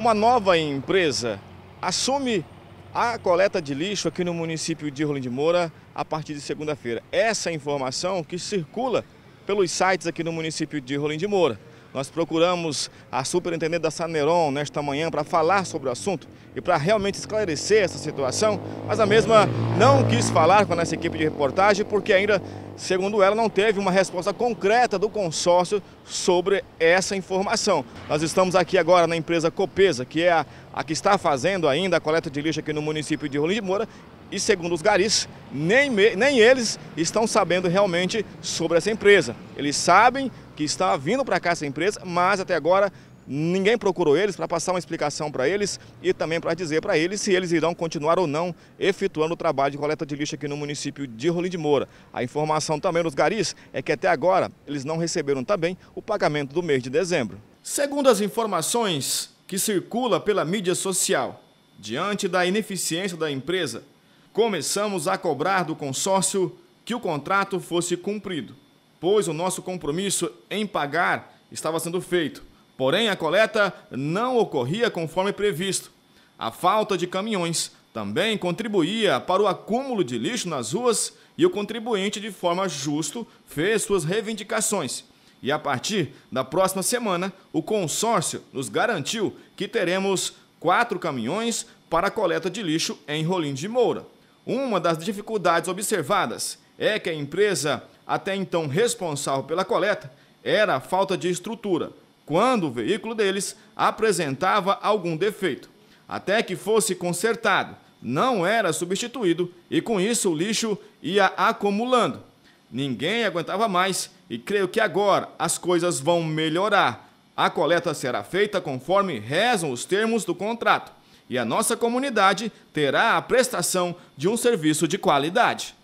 Uma nova empresa assume a coleta de lixo aqui no município de Rolim de Moura a partir de segunda-feira. Essa informação que circula pelos sites aqui no município de Rolim de Moura. Nós procuramos a superintendente da Saneron nesta manhã para falar sobre o assunto e para realmente esclarecer essa situação, mas a mesma não quis falar com a nossa equipe de reportagem porque ainda Segundo ela, não teve uma resposta concreta do consórcio sobre essa informação. Nós estamos aqui agora na empresa Copesa, que é a, a que está fazendo ainda a coleta de lixo aqui no município de Rolim de Moura, e segundo os garis, nem, nem eles estão sabendo realmente sobre essa empresa. Eles sabem que está vindo para cá essa empresa, mas até agora Ninguém procurou eles para passar uma explicação para eles e também para dizer para eles se eles irão continuar ou não efetuando o trabalho de coleta de lixo aqui no município de Rolim de Moura. A informação também dos garis é que até agora eles não receberam também o pagamento do mês de dezembro. Segundo as informações que circula pela mídia social, diante da ineficiência da empresa, começamos a cobrar do consórcio que o contrato fosse cumprido, pois o nosso compromisso em pagar estava sendo feito porém a coleta não ocorria conforme previsto. A falta de caminhões também contribuía para o acúmulo de lixo nas ruas e o contribuinte, de forma justa, fez suas reivindicações. E a partir da próxima semana, o consórcio nos garantiu que teremos quatro caminhões para a coleta de lixo em Rolim de Moura. Uma das dificuldades observadas é que a empresa, até então responsável pela coleta, era a falta de estrutura, quando o veículo deles apresentava algum defeito, até que fosse consertado, não era substituído e com isso o lixo ia acumulando. Ninguém aguentava mais e creio que agora as coisas vão melhorar. A coleta será feita conforme rezam os termos do contrato e a nossa comunidade terá a prestação de um serviço de qualidade.